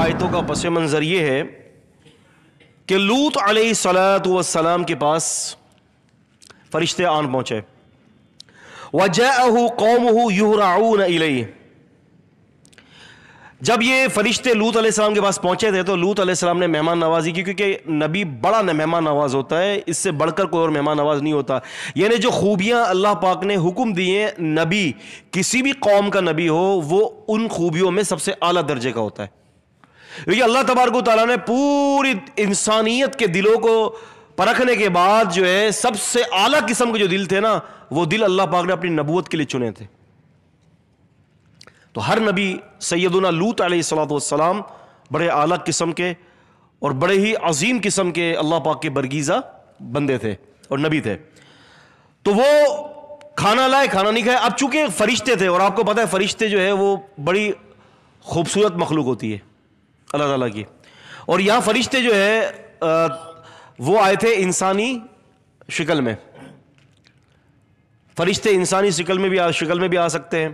आयतों का पस मंज़र यह है कि लूत सलाम के पास फरिश्ते आन पहुंचे वजह कौम यूराउन इलई जब ये फरिश्ते लूत सलाम के पास पहुंचे थे तो लूत सलाम ने मेहमान नवाजी की क्योंकि नबी बड़ा मेहमान नवाज होता है इससे बढ़कर कोई और मेहमान नवाज नहीं होता यानी जो खूबियां अल्लाह पाक ने हुक्म दिए नबी किसी भी कौम का नबी हो वो उन खूबियों में सबसे अली दर्जे का होता है देखिए अल्लाह तबारक ताला ने पूरी इंसानियत के दिलों को परखने के बाद जो है सबसे आला किस्म के जो दिल थे ना वो दिल अल्लाह पाक ने अपनी नबूत के लिए चुने थे तो हर नबी सैदुना लूत सलाम बड़े आला किस्म के और बड़े ही अजीम किस्म के अल्लाह पाक के बरगीज़ा बंदे थे और नबी थे तो वो खाना लाए खाना नहीं खाए अब चूंकि फरिश्ते थे और आपको पता है फरिश्ते जो है वो बड़ी खूबसूरत मखलूक होती है अल्लाह ताला की और यहाँ फरिश्ते जो है आ, वो आए थे इंसानी शिकल में फरिश्ते इंसानी शिकल में भी आ शिकल में भी आ सकते हैं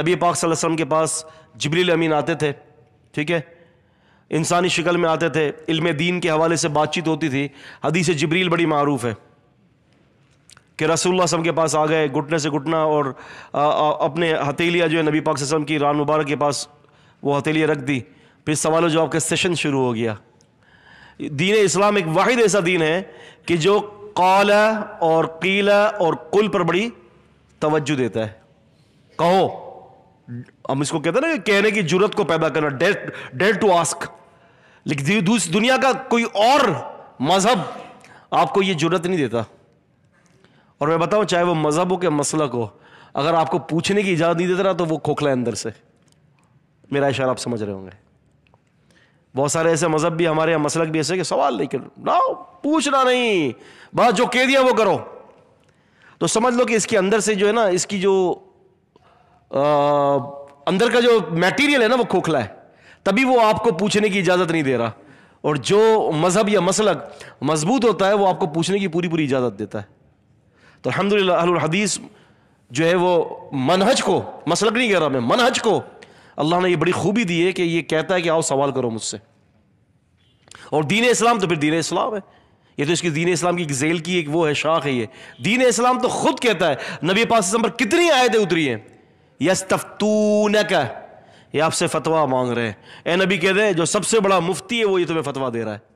नबी पाक सल्लल्लाहु अलैहि वसल्लम के पास जबरील अमीन आते थे ठीक है इंसानी शिकल में आते थे इल्म दीन के हवाले से बातचीत होती थी हदीस जबरील बड़ी मरूफ है कि रसोल्ला सब के पास आ गए घुटने से घुटना और आ, आ, अपने हथेलियाँ जो है नबी पाक वसम की रान मुबारक के पास वो हथेलियाँ रख दी फिर सवाल जवाब का सेशन शुरू हो गया दीन इस्लाम एक वाहिद ऐसा दीन है कि जो कौला और कीला और कुल पर बड़ी तवज्जो देता है कहो हम इसको कहते हैं ना कहने की जरूरत को पैदा करना डेट डेट टू आस्क लेकिन दुनिया का कोई और मजहब आपको ये जरूरत नहीं देता और मैं बताऊं चाहे वो मजहब हो के मसल को अगर आपको पूछने की इजाज़त नहीं देता ना तो वो खोखला है अंदर से मेरा इशारा आप समझ रहे होंगे बहुत सारे ऐसे मज़हब भी हमारे यहाँ मसलक भी ऐसे कि सवाल नहीं करो लाओ पूछना नहीं बस जो कह दिया वो करो तो समझ लो कि इसके अंदर से जो है ना इसकी जो आ, अंदर का जो मटेरियल है ना वो खोखला है तभी वो आपको पूछने की इजाज़त नहीं दे रहा और जो मज़हब या मसलक मजबूत होता है वो आपको पूछने की पूरी पूरी इजाज़त देता है तो अलहमदिल्ला हदीस जो है वो मनहज को मसलक नहीं कह रहा मैं मनहज को अल्लाह ने ये बड़ी खूबी दी है कि ये कहता है कि आओ सवाल करो मुझसे और दीन इस्लाम तो फिर दीन इस्लाम है ये तो इसकी दीन इस्लाम की जेल की एक वो है शाख है ये दीन इस्लाम तो खुद कहता है नबी पास पर कितनी आयतें उतरी हैं यस्तून का ये आपसे फतवा मांग रहे हैं ए नबी कह दे जो सबसे बड़ा मुफ्ती है वो ये तुम्हें फतवा दे रहा है